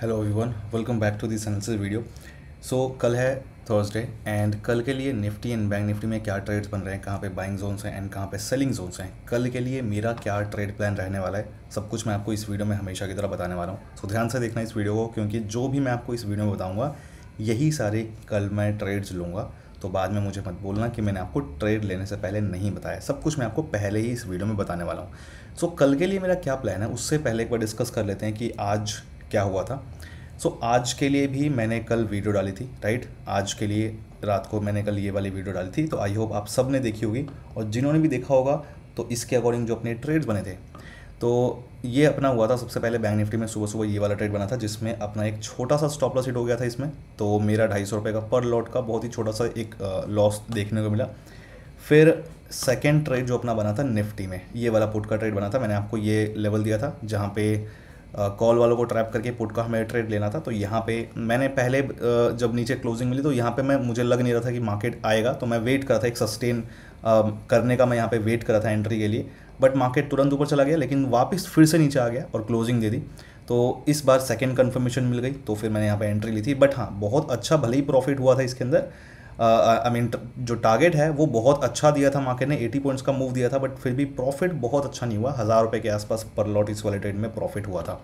hello everyone welcome back to this analysis video so कल है Thursday and कल के लिए निफ्टी एंड बैंक निफ्टी में क्या ट्रेड्स बन रहे हैं कहाँ पे बाइंग जोन्स हैं एंड कहाँ पे सेलिंग जोन्स हैं कल के लिए मेरा क्या ट्रेड प्लान रहने वाला है सब कुछ मैं आपको इस वीडियो में हमेशा की तरह बताने वाला हूँ सो so, ध्यान से देखना इस वीडियो को क्योंकि जो भी मैं आपको इस वीडियो में बताऊँगा यही सारे कल मैं ट्रेड्स लूँगा तो बाद में मुझे मत बोलना कि मैंने आपको ट्रेड लेने से पहले नहीं बताया सब कुछ मैं आपको पहले ही इस वीडियो में बताने वाला हूँ सो कल के लिए मेरा क्या प्लान है उससे पहले एक बार डिस्कस कर लेते हैं कि आज क्या हुआ था सो so, आज के लिए भी मैंने कल वीडियो डाली थी राइट आज के लिए रात को मैंने कल ये वाली वीडियो डाली थी तो आई होप आप सब ने देखी होगी और जिन्होंने भी देखा होगा तो इसके अकॉर्डिंग जो अपने ट्रेड्स बने थे तो ये अपना हुआ था सबसे पहले बैंक निफ्टी में सुबह सुबह ये वाला ट्रेड बना था जिसमें अपना एक छोटा सा स्टॉप लॉस हिट हो गया था इसमें तो मेरा ढाई सौ रुपये का पर लॉट का बहुत ही छोटा सा एक लॉस देखने को मिला फिर सेकेंड ट्रेड जो अपना बना था निफ्टी में ये वाला पुट का ट्रेड बना था मैंने आपको ये लेवल दिया था जहाँ पे कॉल वालों को ट्रैप करके पुट का हमें ट्रेड लेना था तो यहाँ पे मैंने पहले जब नीचे क्लोजिंग मिली तो यहाँ पे मैं मुझे लग नहीं रहा था कि मार्केट आएगा तो मैं वेट कर रहा था एक सस्टेन करने का मैं यहाँ पे वेट कर रहा था एंट्री के लिए बट मार्केट तुरंत ऊपर चला गया लेकिन वापस फिर से नीचे आ गया और क्लोजिंग दे दी तो इस बार सेकेंड कन्फर्मेशन मिल गई तो फिर मैंने यहाँ पर एंट्री ली थी बट हाँ बहुत अच्छा भले ही प्रॉफिट हुआ था इसके अंदर आई मीन जो टारगेट है वो बहुत अच्छा दिया था मार्केट ने 80 पॉइंट्स का मूव दिया था बट फिर भी प्रॉफिट बहुत अच्छा नहीं हुआ हज़ार रुपये के आसपास पर लॉट इस वाले ट्रेड में प्रॉफिट हुआ था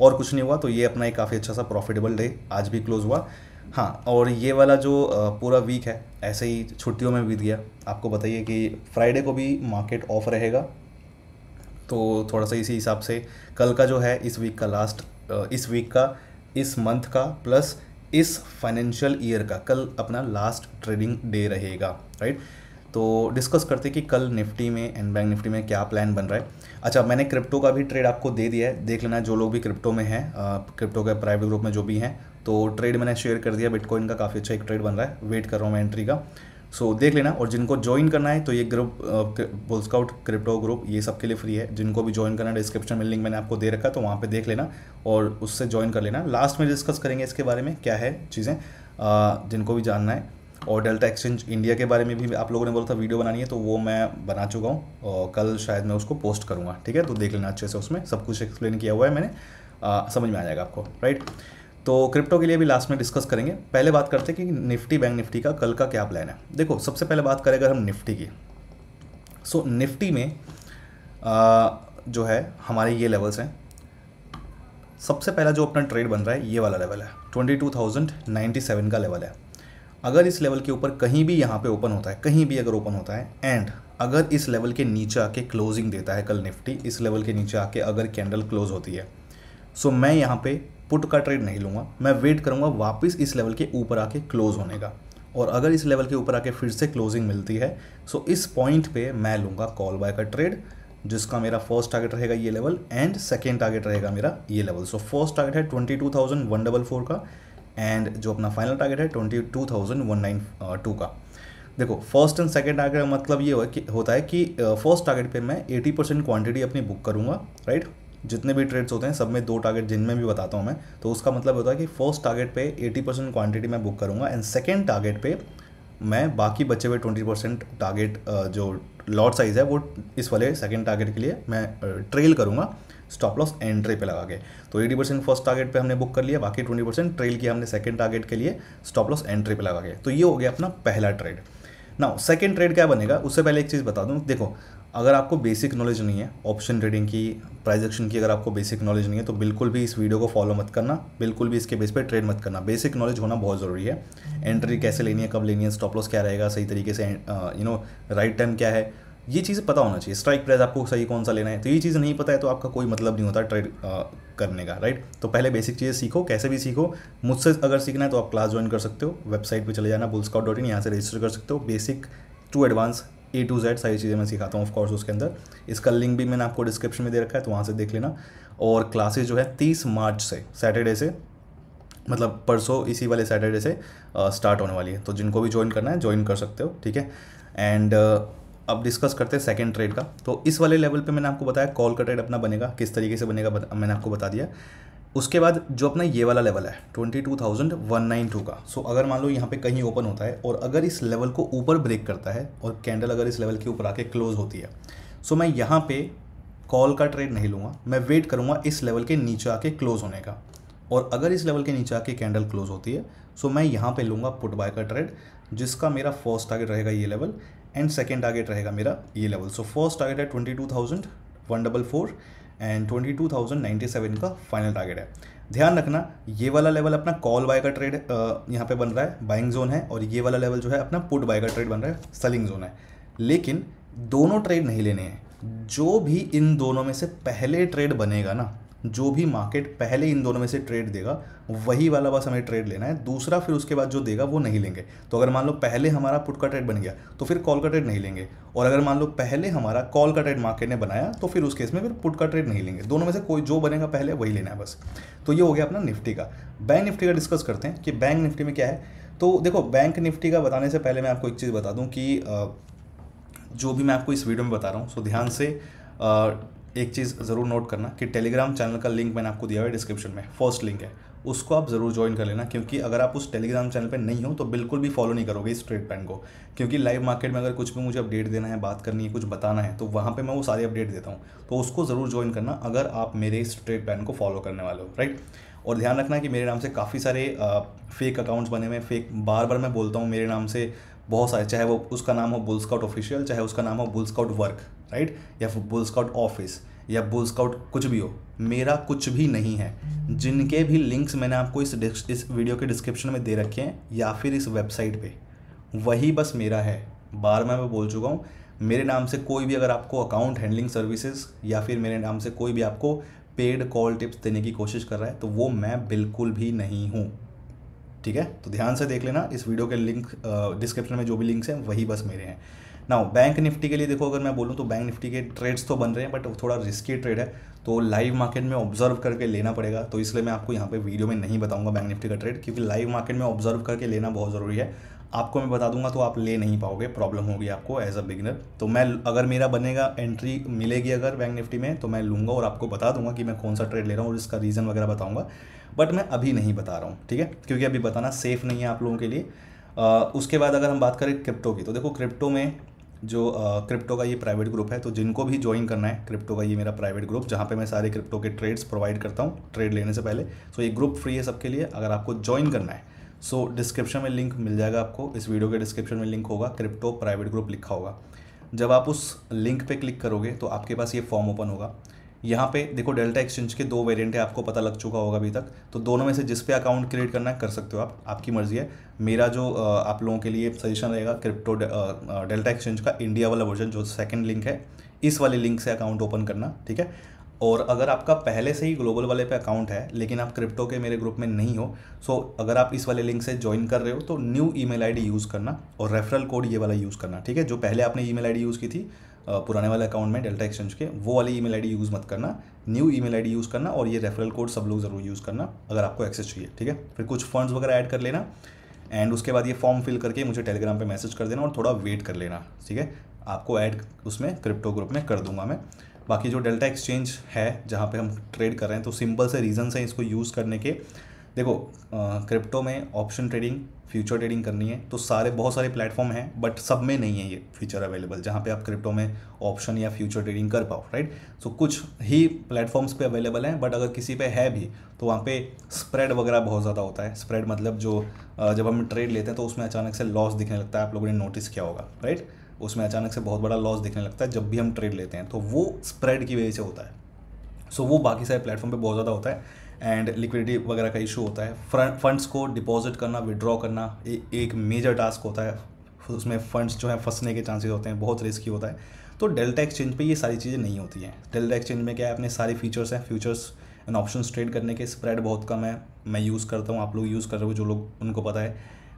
और कुछ नहीं हुआ तो ये अपना एक काफ़ी अच्छा सा प्रॉफिटेबल डे आज भी क्लोज हुआ हाँ और ये वाला जो पूरा वीक है ऐसे ही छुट्टियों में बीत गया आपको बताइए कि फ्राइडे को भी मार्केट ऑफ रहेगा तो थोड़ा सा इसी हिसाब से कल का जो है इस वीक का लास्ट इस वीक का इस मंथ का प्लस इस फाइनेंशियल ईयर का कल अपना लास्ट ट्रेडिंग डे रहेगा राइट तो डिस्कस करते कि कल निफ्टी में एंड बैंक निफ्टी में क्या प्लान बन रहा है अच्छा मैंने क्रिप्टो का भी ट्रेड आपको दे दिया है देख लेना जो लोग भी क्रिप्टो में हैं क्रिप्टो के प्राइवेट ग्रुप में जो भी हैं तो ट्रेड मैंने शेयर कर दिया बिटकॉइन का काफ़ी अच्छा एक ट्रेड बन रहा है वेट कर रहा हूँ मैं एंट्री का सो so, देख लेना और जिनको ज्वाइन करना है तो ये group bull scout crypto group ये सबके लिए फ्री है जिनको भी ज्वाइन करना है डिस्क्रिप्शन में लिंक मैंने आपको दे रखा तो वहाँ पे देख लेना और उससे ज्वाइन कर लेना लास्ट में डिस्कस करेंगे इसके बारे में क्या है चीज़ें जिनको भी जानना है और डेल्टा एक्सचेंज इंडिया के बारे में भी आप लोगों ने बोला था वीडियो बनानी है तो वो मैं बना चुका हूँ और कल शायद मैं उसको पोस्ट करूँगा ठीक है तो देख लेना अच्छे से उसमें सब कुछ एक्सप्लेन किया हुआ है मैंने समझ में आ जाएगा आपको राइट तो क्रिप्टो के लिए भी लास्ट में डिस्कस करेंगे पहले बात करते हैं कि निफ्टी बैंक निफ्टी का कल का क्या प्लान है देखो सबसे पहले बात करें अगर हम निफ्टी की सो so, निफ्टी में आ, जो है हमारे ये लेवल्स हैं सबसे पहला जो अपना ट्रेड बन रहा है ये वाला लेवल है twenty two thousand ninety seven का लेवल है अगर इस लेवल के ऊपर कहीं भी यहाँ पे ओपन होता है कहीं भी अगर ओपन होता है एंड अगर इस लेवल के नीचे आके क्लोजिंग देता है कल निफ्टी इस लेवल के नीचे आके अगर कैंडल क्लोज होती है सो so, मैं यहाँ पे पुट का ट्रेड नहीं लूँगा मैं वेट करूँगा वापस इस लेवल के ऊपर आके क्लोज होने का और अगर इस लेवल के ऊपर आके फिर से क्लोजिंग मिलती है सो इस पॉइंट पे मैं लूँगा कॉल बाय का ट्रेड जिसका मेरा फर्स्ट टारगेट रहेगा ये लेवल एंड सेकेंड टारगेट रहेगा मेरा ये लेवल सो फर्स्ट टारगेट है twenty two thousand one double four का एंड जो अपना फाइनल टारगेट है twenty two thousand one nine two का देखो फर्स्ट एंड सेकेंड टारगेट मतलब ये हो, होता है कि फर्स्ट uh, टारगेट पे मैं एटी परसेंट क्वान्टिटी अपनी बुक करूँगा राइट जितने भी ट्रेड्स होते हैं सब में दो टारगेट जिनमें भी बताता हूँ मैं तो उसका मतलब होता है कि फर्स्ट टारगेट पे 80 परसेंट क्वान्टिटी मैं बुक करूँगा एंड सेकेंड टारगेट पे मैं बाकी बचे हुए 20 परसेंट टारगेट जो लॉट साइज़ है वो इस वाले सेकेंड टारगेट के लिए मैं ट्रेल करूँगा स्टॉप लॉस एंट्री पे लगा के तो 80 परसेंट फर्स्ट टारगेट पे हमने बुक कर लिया बाकी 20 परसेंट ट्रेल किया हमने सेकेंड टारगेट के लिए स्टॉप लॉस एंट्री पे लगा के तो ये हो गया अपना पहला ट्रेड नाउ सेकेंड ट्रेड क्या बनेगा उससे पहले एक चीज़ बता दूँ देखो अगर आपको बेसिक नॉलेज नहीं है ऑप्शन ट्रेडिंग की प्राइस एक्शन की अगर आपको बेसिक नॉलेज नहीं है तो बिल्कुल भी इस वीडियो को फॉलो मत करना बिल्कुल भी इसके बेस पर ट्रेड मत करना बेसिक नॉलेज होना बहुत ज़रूरी है एंट्री कैसे लेनी है कब लेनी है स्टॉप लॉस क्या रहेगा सही तरीके से यू नो राइट टाइम क्या है ये चीज़ पता होना चाहिए स्ट्राइक प्राइस आपको सही कौन सा लेना है तो ये चीज़ नहीं पता है तो आपका कोई मतलब नहीं होता ट्रेड uh, करने का राइट तो पहले बेसिक चीज़ें सीखो कैसे भी सीखो मुझसे अगर सीखना है तो आप क्लास ज्वाइन कर सकते हो वेबसाइट पर चले जाना बुल्सकाउट डॉट इन यहाँ से रजिस्टर कर सकते हो basic to advance A to Z सारी चीज़ें मैं सिखाता हूँ ऑफकोर्स उसके अंदर इसका लिंक भी मैंने आपको डिस्क्रिप्शन में दे रखा है तो वहाँ से देख लेना और क्लासेज जो है तीस मार्च से सैटरडे से मतलब परसों इसी वाले सैटरडे से स्टार्ट होने वाली है तो जिनको भी ज्वाइन करना है ज्वाइन कर सकते हो ठीक है एंड अब डिस्कस करते हैं सेकेंड ट्रेड का तो इस वाले लेवल पे मैंने आपको बताया कॉल का ट्रेड अपना बनेगा किस तरीके से बनेगा बता, मैंने आपको बता दिया उसके बाद जो अपना ये वाला लेवल है twenty two thousand one nine two का सो अगर मान लो यहाँ पे कहीं ओपन होता है और अगर इस लेवल को ऊपर ब्रेक करता है और कैंडल अगर इस लेवल के ऊपर आके क्लोज होती है सो मैं यहाँ पे कॉल का ट्रेड नहीं लूँगा मैं वेट करूँगा इस लेवल के नीचे आके क्लोज होने का और अगर इस लेवल के नीचे आके कैंडल क्लोज होती है सो मैं यहाँ पर लूँगा पुट बाय का ट्रेड जिसका मेरा फर्स्ट टारगेट रहेगा ये लेवल एंड सेकेंड टारगेट रहेगा मेरा ये लेवल सो फर्स्ट टारगेट है twenty two thousand one double four and twenty two thousand ninety seven का फाइनल टारगेट है ध्यान रखना ये वाला लेवल अपना कॉल बाय का ट्रेड यहाँ पे बन रहा है बाइंग जोन है और ये वाला लेवल जो है अपना पुट बाय का ट्रेड बन रहा है सेलिंग जोन है लेकिन दोनों ट्रेड नहीं लेने हैं जो भी इन दोनों में से पहले ट्रेड बनेगा ना जो भी मार्केट पहले इन दोनों में से ट्रेड देगा वही वाला बस हमें ट्रेड लेना है दूसरा फिर उसके बाद जो देगा वो नहीं लेंगे तो अगर मान लो पहले हमारा पुट का ट्रेड बन गया तो फिर कॉल का ट्रेड नहीं लेंगे और अगर मान लो पहले हमारा कॉल का ट्रेड मार्केट ने बनाया तो फिर उस केस में फिर पुट का ट्रेड नहीं लेंगे दोनों में से कोई जो बनेगा पहले वही लेना है बस तो ये हो गया अपना निफ्टी का बैंक निफ्टी का डिस्कस करते हैं कि बैंक निफ्टी में क्या है तो देखो बैंक निफ्टी का बताने से पहले मैं आपको एक चीज़ बता दूँ कि जो भी मैं आपको इस वीडियो में बता रहा हूँ सो ध्यान से एक चीज़ ज़रूर नोट करना कि टेलीग्राम चैनल का लिंक मैंने आपको दिया हुआ है डिस्क्रिप्शन में फर्स्ट लिंक है उसको आप ज़रूर ज्वाइन कर लेना क्योंकि अगर आप उस टेलीग्राम चैनल पर नहीं हो तो बिल्कुल भी फॉलो नहीं करोगे इस ट्रेड पैन को क्योंकि लाइव मार्केट में अगर कुछ भी मुझे अपडेट देना है बात करनी है कुछ बताना है तो वहाँ पर मैं वो सारे अपडेट देता हूँ तो उसको ज़रूर ज्वाइन करना अगर आप मेरे इस ट्रेड पैन को फॉलो करने वाले हो राइट और ध्यान रखना कि मेरे नाम से काफ़ी सारे फेक अकाउंट्स बने हुए फेक बार बार मैं बोलता हूँ मेरे नाम से बहुत सारे चाहे वो उसका नाम हो बुल्सकाउट ऑफिशियल चाहे उसका नाम हो बुल्सकाउट वर्क राइट या फिर बुल स्काउट ऑफिस या बुल स्काउट कुछ भी हो मेरा कुछ भी नहीं है जिनके भी लिंक्स मैंने आपको इस इस वीडियो के डिस्क्रिप्शन में दे रखे हैं या फिर इस वेबसाइट पे वही बस मेरा है बार मैं मैं बोल चुका हूँ मेरे नाम से कोई भी अगर आपको अकाउंट हैंडलिंग सर्विसेज या फिर मेरे नाम से कोई भी आपको पेड कॉल टिप्स देने की कोशिश कर रहा है तो वो मैं बिल्कुल भी नहीं हूँ ठीक है तो ध्यान से देख लेना इस वीडियो के लिंक डिस्क्रिप्शन में जो भी लिंक्स हैं वही बस मेरे हैं ना बैंक निफ्टी के लिए देखो अगर मैं बोलूँ तो बैंक निफ्टी के ट्रेड्स तो बन रहे हैं बट थोड़ा रिस्की ट्रेड है तो लाइव मार्केट में ऑब्जर्व करके लेना पड़ेगा तो इसलिए मैं आपको यहाँ पे वीडियो में नहीं बताऊंगा बैंक निफ्टी का ट्रेड क्योंकि लाइव मार्केट में ऑब्जर्व करके लेना बहुत ज़रूरी है आपको मैं बता दूंगा तो आप ले नहीं पाओगे प्रॉब्लम होगी आपको एज अ बिगिनर तो मैं अगर मेरा बनेगा एंट्री मिलेगी अगर बैंक निफ्टी में तो मैं लूँगा और आपको बता दूंगा कि मैं कौन सा ट्रेड ले रहा हूँ और इसका रीज़न वगैरह बताऊँगा बट मैं अभी नहीं बता रहा हूँ ठीक है क्योंकि अभी बताना सेफ़ नहीं है आप लोगों के लिए उसके बाद अगर हम बात करें क्रिप्टो की तो देखो क्रिप्टो में जो क्रिप्टो का ये प्राइवेट ग्रुप है तो जिनको भी ज्वाइन करना है क्रिप्टो का ये मेरा प्राइवेट ग्रुप जहाँ पे मैं सारे क्रिप्टो के ट्रेड्स प्रोवाइड करता हूँ ट्रेड लेने से पहले सो ये ग्रुप फ्री है सबके लिए अगर आपको ज्वाइन करना है सो डिस्क्रिप्शन में लिंक मिल जाएगा आपको इस वीडियो के डिस्क्रिप्शन में लिंक होगा क्रिप्टो प्राइवेट ग्रुप लिखा होगा जब आप उस लिंक पर क्लिक करोगे तो आपके पास ये फॉर्म ओपन होगा यहाँ पे देखो डेल्टा एक्सचेंज के दो वेरिएंट है आपको पता लग चुका होगा अभी तक तो दोनों में से जिस पे अकाउंट क्रिएट करना है कर सकते हो आप आपकी मर्जी है मेरा जो आप लोगों के लिए सजेशन रहेगा क्रिप्टो डेल्टा एक्सचेंज का इंडिया वाला वर्जन जो सेकेंड लिंक है इस वाले लिंक से अकाउंट ओपन करना ठीक है और अगर आपका पहले से ही ग्लोबल वाले पे अकाउंट है लेकिन आप क्रिप्टो के मेरे ग्रुप में नहीं हो सो अगर आप इस वाले लिंक से ज्वाइन कर रहे हो तो न्यू ईमेल आईडी यूज़ करना और रेफरल कोड ये वाला यूज़ करना ठीक है जो पहले आपने ईमेल आईडी यूज़ की थी पुराने वाले अकाउंट में डेल्टा एक्सचेंज के वो वाली ईमेल आईडी यूज़ मत करना न्यू ईमेल आईडी यूज़ करना और ये रेफरल कोड सब लोग ज़रूर यूज़ करना अगर आपको एक्सेस चाहिए ठीक है फिर कुछ फंड्स वगैरह ऐड कर लेना एंड उसके बाद ये फॉर्म फिल करके मुझे टेलीग्राम पे मैसेज कर देना और थोड़ा वेट कर लेना ठीक है आपको ऐड उसमें क्रिप्टो ग्रुप में कर दूंगा मैं बाकी जो डेल्टा एक्सचेंज है जहाँ पे हम ट्रेड कर रहे हैं तो सिंपल से रीजन्स हैं इसको यूज़ करने के देखो क्रिप्टो में ऑप्शन ट्रेडिंग फ्यूचर ट्रेडिंग करनी है तो सारे बहुत सारे प्लेटफॉर्म हैं बट सब में नहीं है ये फीचर अवेलेबल जहाँ पे आप क्रिप्टो में ऑप्शन या फ्यूचर ट्रेडिंग कर पाओ राइट सो so, कुछ ही प्लेटफॉर्म्स पे अवेलेबल हैं बट अगर किसी पे है भी तो वहाँ पे स्प्रेड वगैरह बहुत ज़्यादा होता है स्प्रेड मतलब जो जब हम ट्रेड लेते हैं तो उसमें अचानक से लॉस दिखने लगता है आप लोगों ने नोटिस किया होगा राइट उसमें अचानक से बहुत बड़ा लॉस दिखने लगता है जब भी हम ट्रेड लेते हैं तो वो स्प्रेड की वजह से होता है सो so, वो बाकी सारे प्लेटफॉर्म पर बहुत ज़्यादा होता है एंड लिक्विडिटी वगैरह का इशू होता है फंड्स को डिपॉजिट करना विड्रॉ करना ए, एक मेजर टास्क होता है उसमें फंड्स जो है फंसने के चांसेस होते हैं बहुत रिस्की होता है तो डेल्टा एक्सचेंज पे ये सारी चीज़ें नहीं होती हैं डेल्टा एक्सचेंज में क्या है अपने सारे फीचर्स हैं फ्यूचर्स एंड ऑप्शन ट्रेड करने के स्प्रेड बहुत कम है मैं यूज़ करता हूँ आप लोग यूज़ कर रहे हो जो लोग उनको पता है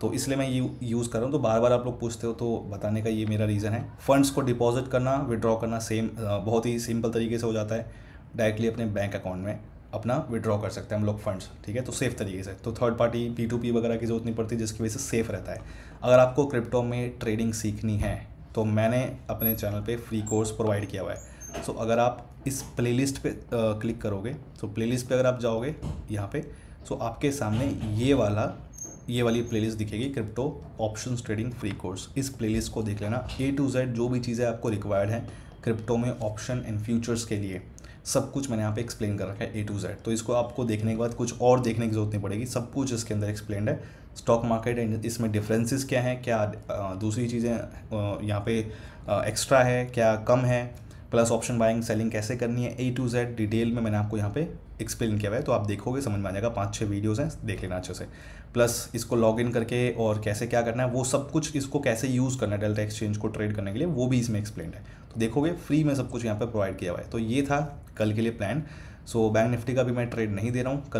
तो इसलिए मैं ये यूज़ कर रहा हूँ तो बार बार आप लोग पूछते हो तो बताने का ये मेरा रीज़न है फंड्स को डिपॉजिट करना विड्रॉ करना सेम बहुत ही सिंपल तरीके से हो जाता है डायरेक्टली अपने बैंक अकाउंट में अपना विड्रॉ कर सकते हैं हम लोग फंड्स ठीक है तो सेफ तरीके से तो third party P to P वगैरह की ज़रूरत नहीं पड़ती जिसकी वजह से सेफ रहता है अगर आपको क्रिप्टो में ट्रेडिंग सीखनी है तो मैंने अपने चैनल पे फ्री कोर्स प्रोवाइड किया हुआ है सो अगर आप इस प्लेलिस्ट पे क्लिक करोगे तो प्लेलिस्ट पे अगर आप जाओगे यहाँ पे सो तो आपके सामने ये वाला ये वाली प्लेलिस्ट दिखेगी crypto option trading free course इस प्लेलिस्ट को देख लेना ए टू जेड जो भी चीज़ें आपको रिक्वायर्ड हैं क्रिप्टो में ऑप्शन एंड फ्यूचर्स के लिए सब कुछ मैंने यहाँ पे एक्सप्लेन कर रखा है ए टू जेड तो इसको आपको देखने के बाद कुछ और देखने की जरूरत नहीं पड़ेगी सब कुछ इसके अंदर एक्सप्लेन है स्टॉक मार्केट एंड इसमें डिफरेंसेस क्या हैं क्या दूसरी चीज़ें यहाँ पे एक्स्ट्रा है क्या कम है प्लस ऑप्शन बाइंग सेलिंग कैसे करनी है ए टू जेड डिटेल में मैंने आपको यहाँ पे एक्सप्लेन किया हुआ है तो आप देखोगे समझ में आ जाएगा पाँच छः वीडियोज़ हैं देख लेना अच्छे से प्लस इसको लॉग इन करके और कैसे क्या करना है वो सब कुछ इसको कैसे यूज़ करना है डेल्टा एक्सचेंज को ट्रेड करने के लिए वो भी इसमें एक्सप्लेन है तो देखोगे फ्री में सब कुछ यहाँ पर प्रोवाइड किया हुआ है तो ये था कल के लिए प्लान सो बैंक निफ्टी का भी मैं ट्रेड नहीं दे रहा हूँ कल